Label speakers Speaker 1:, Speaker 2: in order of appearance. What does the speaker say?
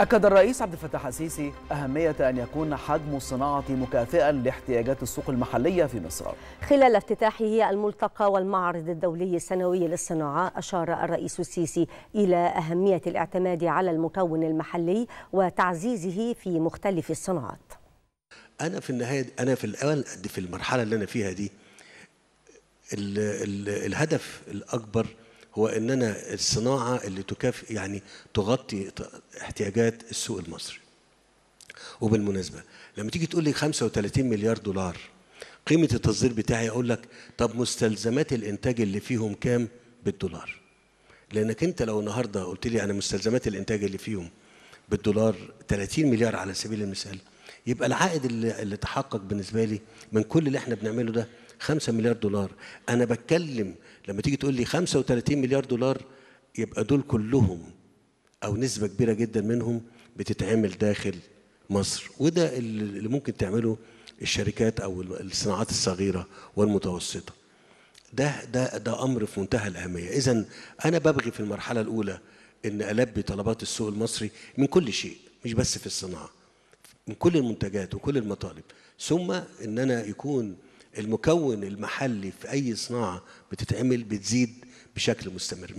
Speaker 1: أكد الرئيس عبد الفتاح السيسي أهمية أن يكون حجم الصناعة مكافئا لاحتياجات السوق المحلية في مصر.
Speaker 2: خلال افتتاحه الملتقى والمعرض الدولي السنوي للصناعة أشار الرئيس السيسي إلى أهمية الاعتماد على المكون المحلي وتعزيزه في مختلف الصناعات.
Speaker 3: أنا في النهاية أنا في الأول في المرحلة اللي أنا فيها دي الـ الـ الهدف الأكبر هو اننا الصناعه اللي تكافئ يعني تغطي احتياجات السوق المصري. وبالمناسبه لما تيجي تقول لي 35 مليار دولار قيمه التصدير بتاعي اقول لك طب مستلزمات الانتاج اللي فيهم كام بالدولار؟ لانك انت لو النهارده قلت لي انا مستلزمات الانتاج اللي فيهم بالدولار 30 مليار على سبيل المثال يبقى العائد اللي, اللي تحقق بالنسبه لي من كل اللي احنا بنعمله ده 5 مليار دولار انا بتكلم لما تيجي تقول لي 35 مليار دولار يبقى دول كلهم او نسبه كبيره جدا منهم بتتعمل داخل مصر وده اللي ممكن تعمله الشركات او الصناعات الصغيره والمتوسطه ده ده ده امر في منتهى الاهميه اذا انا ببغي في المرحله الاولى ان البي طلبات السوق المصري من كل شيء مش بس في الصناعه من كل المنتجات وكل المطالب ثم ان انا يكون المكون المحلي في اي صناعه بتتعمل بتزيد بشكل مستمر